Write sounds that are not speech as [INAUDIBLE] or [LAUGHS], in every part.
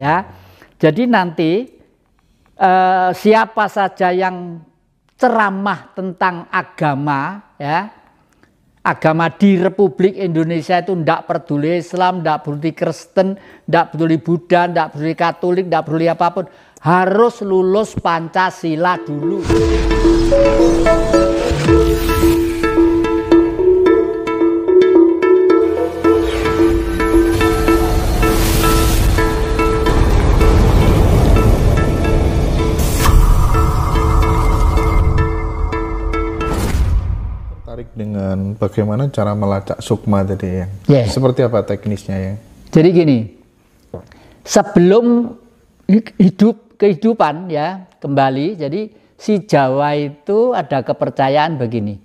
ya. Jadi nanti eh, siapa saja yang ceramah tentang agama ya, agama di Republik Indonesia itu tidak peduli Islam, tidak peduli Kristen, tidak peduli Buddha, tidak peduli Katolik, tidak peduli apapun, harus lulus Pancasila dulu. dan bagaimana cara melacak sukma tadi yang yeah. seperti apa teknisnya ya? Jadi gini, sebelum hidup kehidupan ya kembali, jadi si Jawa itu ada kepercayaan begini.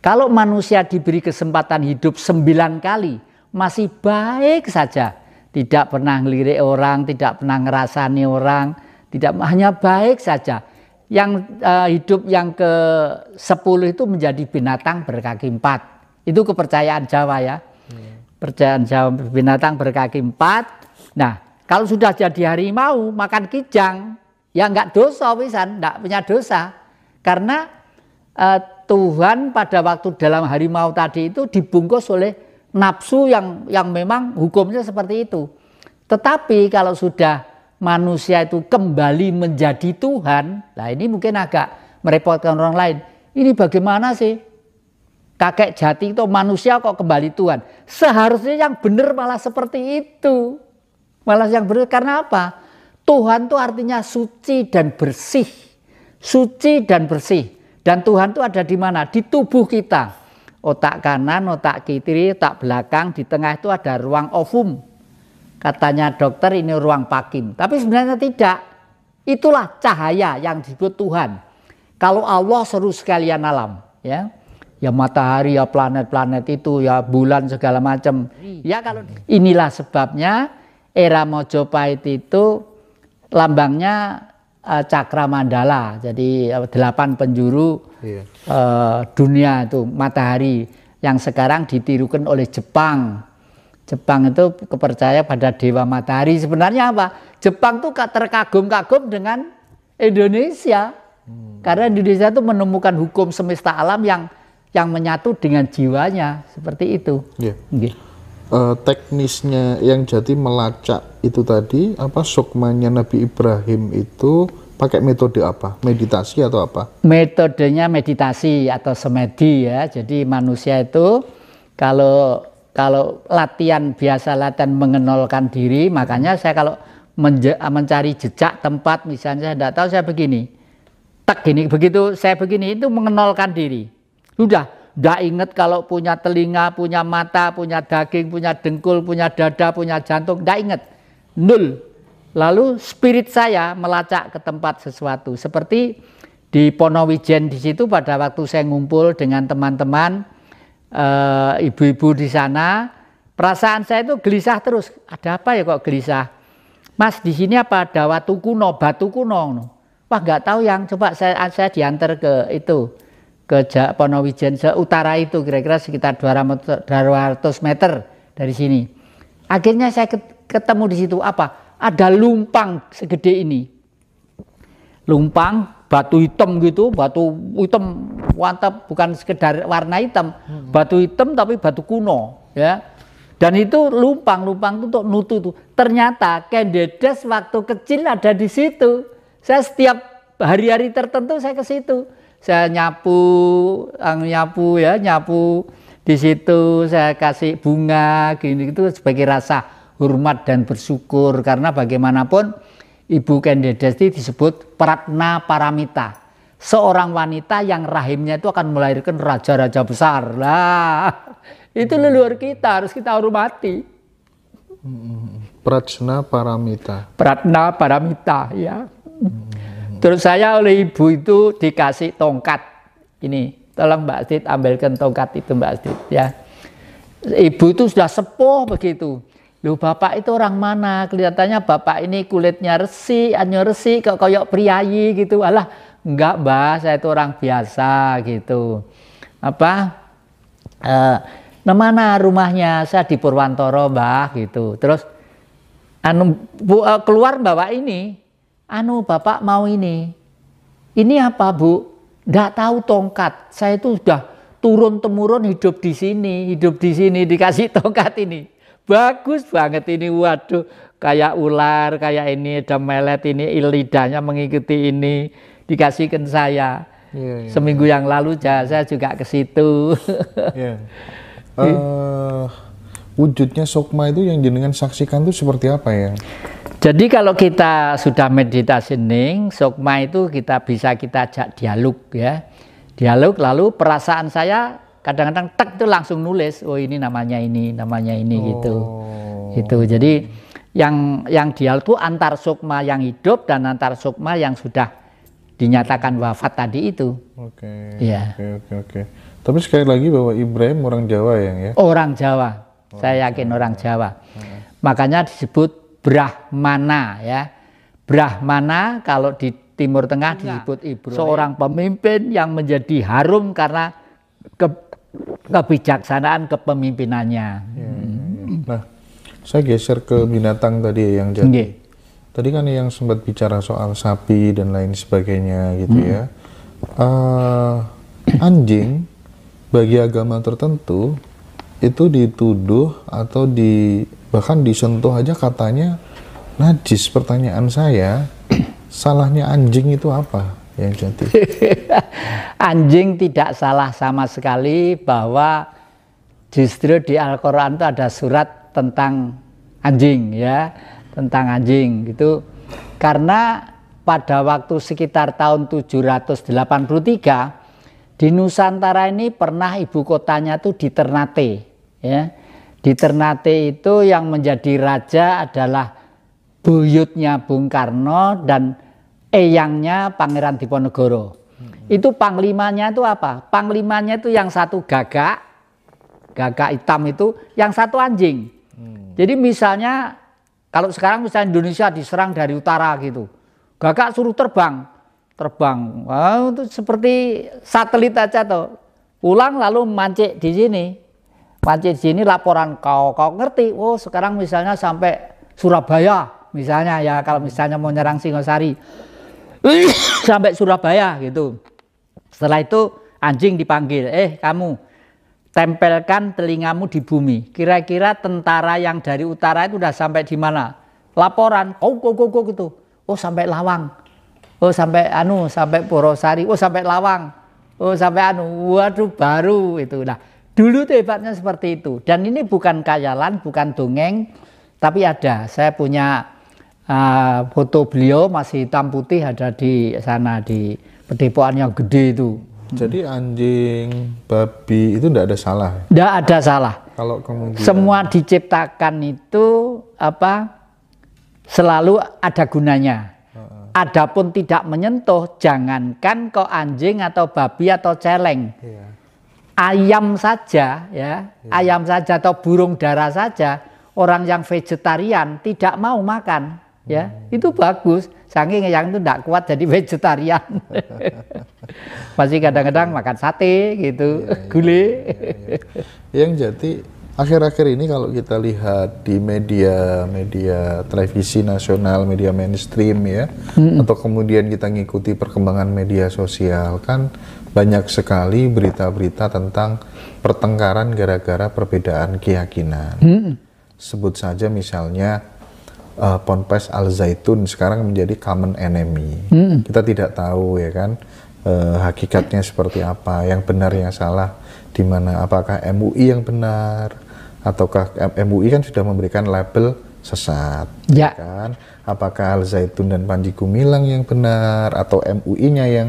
Kalau manusia diberi kesempatan hidup sembilan kali, masih baik saja. Tidak pernah ngelirik orang, tidak pernah ngerasani orang, tidak hanya baik saja yang uh, hidup yang ke-10 itu menjadi binatang berkaki empat. Itu kepercayaan Jawa ya. Hmm. Percayaan Jawa binatang berkaki empat. Nah, kalau sudah jadi harimau makan kijang, ya enggak dosa wisan enggak punya dosa. Karena uh, Tuhan pada waktu dalam harimau tadi itu dibungkus oleh nafsu yang yang memang hukumnya seperti itu. Tetapi kalau sudah manusia itu kembali menjadi Tuhan, nah ini mungkin agak merepotkan orang lain. Ini bagaimana sih? Kakek jati itu manusia kok kembali Tuhan. Seharusnya yang benar malah seperti itu. Malah yang benar karena apa? Tuhan itu artinya suci dan bersih. Suci dan bersih. Dan Tuhan itu ada di mana? Di tubuh kita. Otak kanan, otak kiri, otak belakang, di tengah itu ada ruang ovum Katanya dokter ini ruang pakim, tapi sebenarnya tidak. Itulah cahaya yang disebut Tuhan. Kalau Allah seru sekalian alam, ya. Ya matahari, ya planet-planet itu, ya bulan segala macam. Ya kalau inilah sebabnya era Mojopahit itu lambangnya uh, cakra mandala. Jadi uh, delapan penjuru iya. uh, dunia itu matahari yang sekarang ditirukan oleh Jepang Jepang itu kepercaya pada dewa matahari. Sebenarnya apa? Jepang tuh terkagum-kagum dengan Indonesia. Hmm. Karena Indonesia itu menemukan hukum semesta alam yang yang menyatu dengan jiwanya, seperti itu. Yeah. Okay. Uh, eh, teknisnya yang jadi melacak itu tadi apa sukmanya Nabi Ibrahim itu pakai metode apa? Meditasi atau apa? Metodenya meditasi atau semedi ya. Jadi manusia itu kalau kalau latihan biasa latihan mengenolkan diri makanya saya kalau mencari jejak tempat misalnya saya tidak tahu saya begini tak gini begitu saya begini itu mengenolkan diri sudah tidak ingat kalau punya telinga punya mata punya daging punya dengkul punya dada punya jantung tidak ingat nul lalu spirit saya melacak ke tempat sesuatu seperti di Ponowijen di situ pada waktu saya ngumpul dengan teman-teman Eh, ibu-ibu di sana, perasaan saya itu gelisah terus. Ada apa ya kok gelisah? Mas di sini apa ada watu kuno, batu kuno? Wah nggak tahu yang coba saya saya diantar ke itu ke Ponowijen seutara itu kira-kira sekitar 200 meter dari sini. Akhirnya saya ketemu di situ apa? Ada lumpang segede ini. Lumpang batu hitam gitu, batu hitam mantap bukan sekedar warna hitam, hmm. batu hitam tapi batu kuno ya. Dan itu lumpang-lumpang itu untuk nutu itu. Ternyata Kendedes waktu kecil ada di situ. Saya setiap hari-hari tertentu saya ke situ. Saya nyapu, nyapu ya, nyapu di situ saya kasih bunga gini gitu sebagai rasa hormat dan bersyukur karena bagaimanapun Ibu Kendedesti disebut Pratna Paramita, seorang wanita yang rahimnya itu akan melahirkan raja-raja besar. Lah, itu hmm. leluhur kita harus kita hormati. Pratna Paramita. Pratna Paramita, ya. Hmm. Terus saya oleh ibu itu dikasih tongkat ini tolong Mbak Astrid ambilkan tongkat itu Mbak Astrid ya. Ibu itu sudah sepuh begitu. Lu bapak itu orang mana? Kelihatannya bapak ini kulitnya resi, anyo resi, kok koyok priayi gitu. Alah, enggak mbak, saya itu orang biasa gitu. Apa? Eh, nah rumahnya? Saya di Purwantoro mbak gitu. Terus anu bu, eh, keluar bawa ini, anu bapak mau ini. Ini apa bu? Enggak tahu tongkat. Saya itu sudah turun temurun hidup di sini, hidup di sini dikasih [LAUGHS] tongkat ini Bagus banget ini, waduh. Kayak ular, kayak ini, ada melet ini, lidahnya mengikuti ini. Dikasihkan saya. Yeah, yeah, Seminggu yeah. yang lalu saya juga ke situ. [LAUGHS] yeah. Iya. uh, wujudnya sokma itu yang jenengan saksikan itu seperti apa ya? Jadi kalau kita sudah meditasi ning, sokma itu kita bisa kita ajak dialog ya. Dialog lalu perasaan saya kadang-kadang tek itu langsung nulis oh ini namanya ini namanya ini gitu. oh. gitu gitu jadi yang yang dial itu antar sukma yang hidup dan antar sukma yang sudah dinyatakan wafat tadi itu oke okay, ya oke okay, oke okay, okay. tapi sekali lagi bahwa Ibrahim orang Jawa ya, ya? orang Jawa orang saya yakin orang Jawa hmm. makanya disebut Brahmana ya Brahmana kalau di Timur Tengah disebut Ibrahim seorang pemimpin yang menjadi harum karena ke, kebijaksanaan kepemimpinannya. hmm. Nah, saya geser ke binatang tadi ya yang jadi. Okay. Tadi kan yang sempat bicara soal sapi dan lain sebagainya gitu ya. hmm. ya. Uh, anjing bagi agama tertentu itu dituduh atau di bahkan disentuh aja katanya najis. Pertanyaan saya, [CLEARS THROAT] salahnya anjing itu apa? yang cantik. [LAUGHS] Anjing tidak salah sama sekali bahwa justru di Al-Qur'an itu ada surat tentang anjing ya, tentang anjing gitu. Karena pada waktu sekitar tahun 783 di Nusantara ini pernah ibu kotanya itu di Ternate ya. Di Ternate itu yang menjadi raja adalah buyutnya Bung Karno dan eyangnya Pangeran Diponegoro. Hmm. Itu panglimanya itu apa? Panglimanya itu yang satu gagak, gagak hitam itu, yang satu anjing. Hmm. Jadi misalnya kalau sekarang misalnya Indonesia diserang dari utara gitu, gagak suruh terbang, terbang, Wah itu seperti satelit aja tuh, pulang lalu mancik di sini, mancik di sini laporan kau, kau ngerti, oh sekarang misalnya sampai Surabaya misalnya ya kalau misalnya mau nyerang Singosari [LAUGHS] sampai Surabaya gitu. Setelah itu anjing dipanggil, eh kamu tempelkan telingamu di bumi. Kira-kira tentara yang dari utara itu udah sampai di mana? Laporan, oh go go gitu. Oh sampai Lawang. Oh sampai anu, sampai Porosari. Oh sampai Lawang. Oh sampai anu, waduh baru itu. Nah, dulu tuh hebatnya seperti itu. Dan ini bukan kayalan, bukan dongeng, tapi ada. Saya punya uh, foto beliau masih hitam putih ada di sana di pedepoan yang gede itu. Jadi anjing babi itu tidak ada salah. Tidak ya? ada salah. Kalau kemudian semua diciptakan itu apa selalu ada gunanya. Adapun tidak menyentuh, jangankan kok anjing atau babi atau celeng. Iya. Ayam saja ya, iya. ayam saja atau burung dara saja, orang yang vegetarian tidak mau makan ya itu bagus saking yang itu tidak kuat jadi [LAUGHS] vegetarian [LAUGHS] masih kadang-kadang makan sate gitu ya, gulai ya, ya. yang jadi akhir-akhir ini kalau kita lihat di media media televisi nasional media mainstream ya hmm. atau kemudian kita ngikuti perkembangan media sosial kan banyak sekali berita-berita tentang pertengkaran gara-gara perbedaan keyakinan hmm. sebut saja misalnya uh, ponpes al zaitun sekarang menjadi common enemy. Hmm. Kita tidak tahu ya kan uh, hakikatnya seperti apa, yang benar yang salah di mana apakah MUI yang benar ataukah MUI kan sudah memberikan label sesat, ya, ya. kan? Apakah al zaitun dan Panji Gumilang yang benar atau MUI-nya yang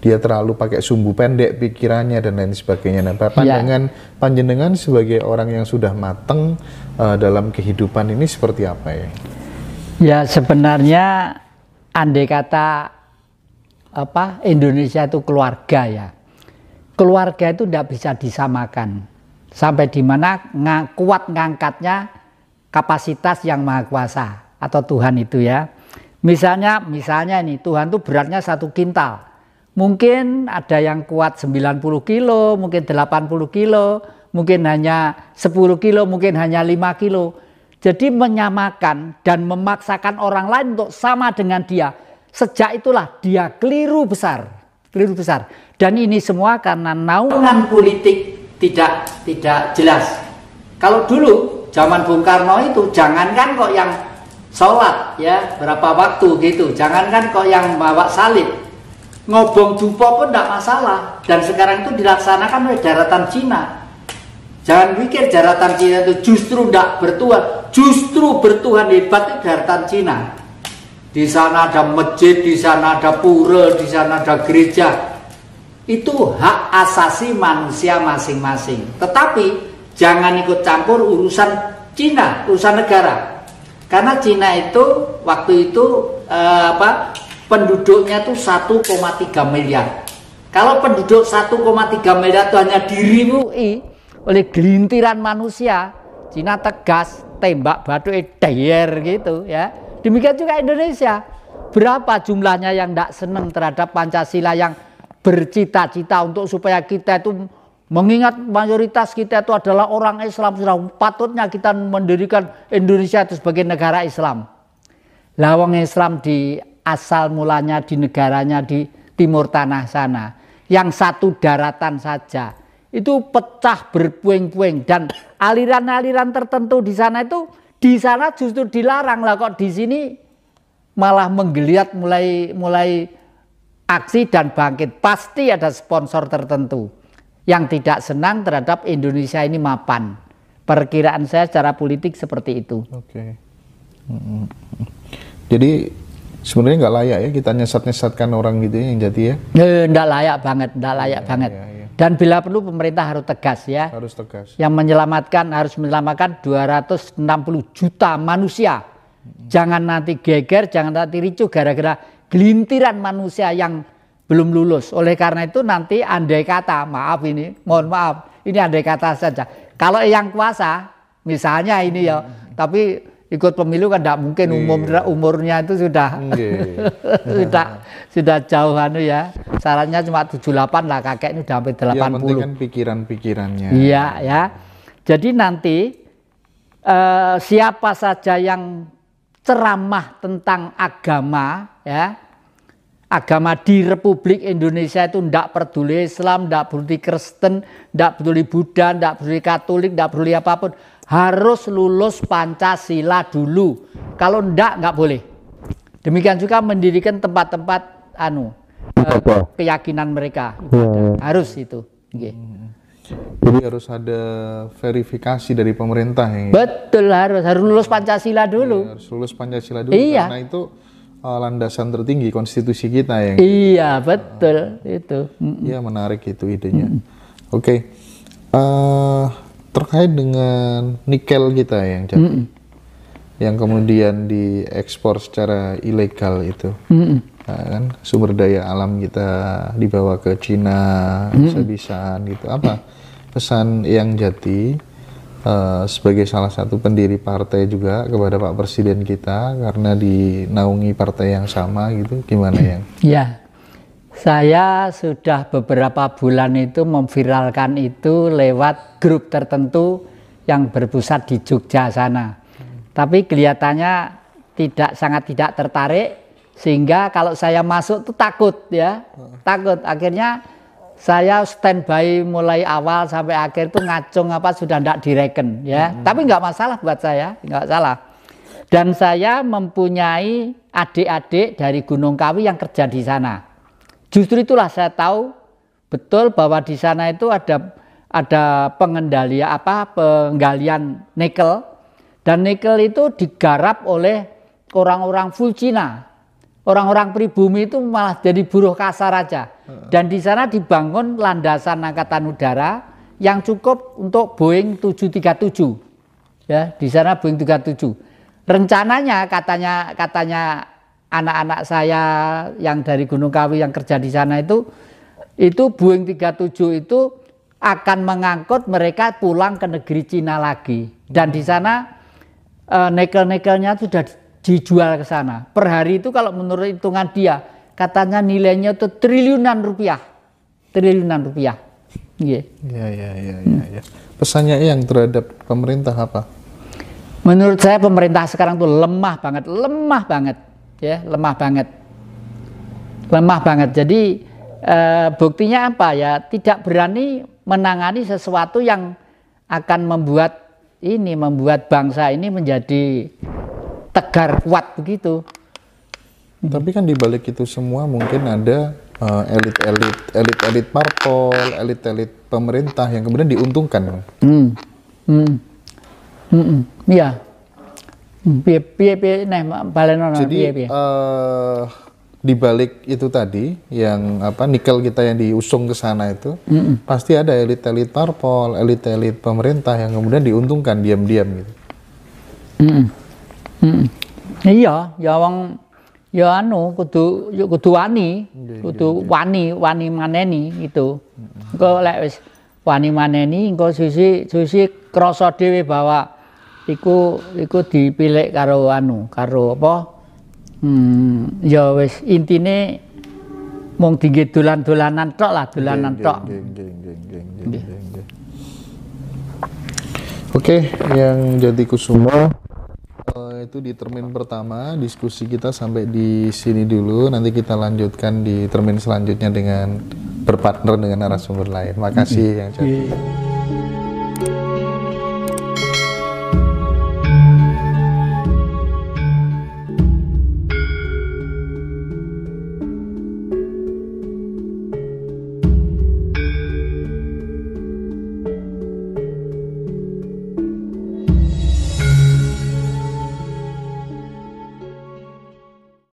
dia terlalu pakai sumbu pendek pikirannya dan lain sebagainya. Nah, iya. pandangan yeah. panjenengan sebagai orang yang sudah mateng uh, dalam kehidupan ini seperti apa ya? Ya sebenarnya andai kata apa Indonesia itu keluarga ya. Keluarga itu tidak bisa disamakan. Sampai di mana ng kuat ngangkatnya kapasitas yang maha kuasa atau Tuhan itu ya. Misalnya, misalnya ini Tuhan tuh beratnya satu kintal Mungkin ada yang kuat 90 kilo, mungkin 80 kilo, mungkin hanya 10 kilo, mungkin hanya 5 kilo. Jadi menyamakan dan memaksakan orang lain untuk sama dengan dia. Sejak itulah dia keliru besar, keliru besar. Dan ini semua karena naungan politik tidak tidak jelas. Kalau dulu zaman Bung Karno itu jangankan kok yang sholat ya berapa waktu gitu, jangankan kok yang bawa salib, ngobong jumpa pun tidak masalah dan sekarang itu dilaksanakan oleh daratan Cina jangan pikir daratan Cina itu justru tidak bertuhan justru bertuhan hebat itu daratan Cina di sana ada masjid di sana ada pura di sana ada gereja itu hak asasi manusia masing-masing tetapi jangan ikut campur urusan Cina urusan negara karena Cina itu waktu itu eh, apa penduduknya itu 1,3 miliar. Kalau penduduk 1,3 miliar itu hanya dirimu oleh gelintiran manusia, Cina tegas, tembak batu edayer gitu ya. Demikian juga Indonesia. Berapa jumlahnya yang tidak senang terhadap Pancasila yang bercita-cita untuk supaya kita itu mengingat mayoritas kita itu adalah orang Islam sudah patutnya kita mendirikan Indonesia itu sebagai negara Islam. Lawang Islam di asal mulanya di negaranya di timur tanah sana. Yang satu daratan saja. Itu pecah berpuing-puing dan aliran-aliran tertentu di sana itu di sana justru dilarang lah kok di sini malah menggeliat mulai mulai aksi dan bangkit. Pasti ada sponsor tertentu yang tidak senang terhadap Indonesia ini mapan. Perkiraan saya secara politik seperti itu. Oke. Okay. Jadi sebenarnya nggak layak ya kita nyesat-nyesatkan orang gitu ya yang jadi ya eh, nggak layak banget nggak layak ya, banget ya, ya. dan bila perlu pemerintah harus tegas ya harus tegas yang menyelamatkan harus menyelamatkan 260 juta manusia hmm. jangan nanti geger jangan nanti ricu gara-gara gelintiran manusia yang belum lulus oleh karena itu nanti andai kata maaf ini mohon maaf ini andai kata saja kalau yang kuasa misalnya ini ya hmm. tapi ikut pemilu kan tidak mungkin iya. umum yeah. umurnya itu sudah yeah. [LAUGHS] sudah sudah jauh anu ya syaratnya cuma 78 lah kakek ini udah hampir 80 iya, yang penting kan pikiran-pikirannya iya ya jadi nanti eh, siapa saja yang ceramah tentang agama ya agama di Republik Indonesia itu tidak peduli Islam, tidak peduli Kristen, tidak peduli Buddha, tidak peduli Katolik, tidak peduli apapun harus lulus Pancasila dulu. Kalau ndak nggak boleh. Demikian juga mendirikan tempat-tempat anu eh, Apa? keyakinan mereka hmm. harus itu. Okay. Hmm. Jadi harus ada verifikasi dari pemerintah ya. Betul harus harus lulus Pancasila dulu. Ya, harus lulus Pancasila dulu iya. karena itu uh, landasan tertinggi konstitusi kita yang. Iya, gitu. betul uh, itu. Iya, menarik itu idenya. Mm. Oke. Okay. Uh, eh, terkait dengan nikel kita yang jadi mm -mm. yang kemudian diekspor secara ilegal itu mm -mm. Nah, kan sumber daya alam kita dibawa ke Cina mm -mm. bisa gitu apa pesan yang jati uh, sebagai salah satu pendiri partai juga kepada Pak Presiden kita karena dinaungi partai yang sama gitu gimana yang ya saya sudah beberapa bulan itu memviralkan itu lewat grup tertentu yang berpusat di Jogja sana. Tapi kelihatannya tidak sangat tidak tertarik sehingga kalau saya masuk tuh takut ya. Takut akhirnya saya standby mulai awal sampai akhir tuh ngacung apa sudah tidak direken ya. Hmm. Tapi nggak masalah buat saya, nggak salah dan saya mempunyai adik-adik dari Gunung Kawi yang kerja di sana. Justru itulah saya tahu betul bahwa di sana itu ada ada pengendalian apa penggalian nikel dan nikel itu digarap oleh orang-orang full Cina. Orang-orang pribumi itu malah jadi buruh kasar aja. Dan di sana dibangun landasan angkatan udara yang cukup untuk Boeing 737. Ya, di sana Boeing 737. Rencananya katanya katanya anak-anak saya yang dari Gunung Kawi yang kerja di sana itu itu Boeing 37 itu akan mengangkut mereka pulang ke negeri Cina lagi dan di sana e, eh, nekel-nekelnya sudah dijual ke sana per hari itu kalau menurut hitungan dia katanya nilainya itu triliunan rupiah triliunan rupiah yeah. iya, iya, iya. ya, ya, ya, ya, hmm. ya. pesannya yang terhadap pemerintah apa menurut saya pemerintah sekarang tuh lemah banget lemah banget ya lemah banget lemah banget jadi e, buktinya apa ya tidak berani menangani sesuatu yang akan membuat ini membuat bangsa ini menjadi tegar kuat begitu tapi kan dibalik itu semua mungkin ada eh, elit-elit uh, elit-elit parpol elit-elit pemerintah yang kemudian diuntungkan hmm. Hmm. Hmm. -mm. Hmm. piye piye jadi Uh, eh, di balik itu tadi yang apa nikel kita yang diusung ke sana itu mm -mm. pasti ada elit-elit parpol, elit-elit pemerintah yang kemudian diuntungkan diam-diam gitu. Mm -mm. Mm -mm. Iya, ya wong ya anu kudu ya kudu wani, kutu kudu wani, wani maneni itu. Mm -mm. Engko lek wis wani maneni engko sisi sisi krasa dhewe bahwa iku iku dipilih karo anu karo apa hmm, ya wis intine mung dinggih dolan-dolanan tok lah dolanan tok Oke, yang jadi kusuma uh, itu di termin pertama diskusi kita sampai di sini dulu. Nanti kita lanjutkan di termin selanjutnya dengan berpartner dengan narasumber lain. Makasih mm -hmm. yang jadi. Yeah. Iya, iya.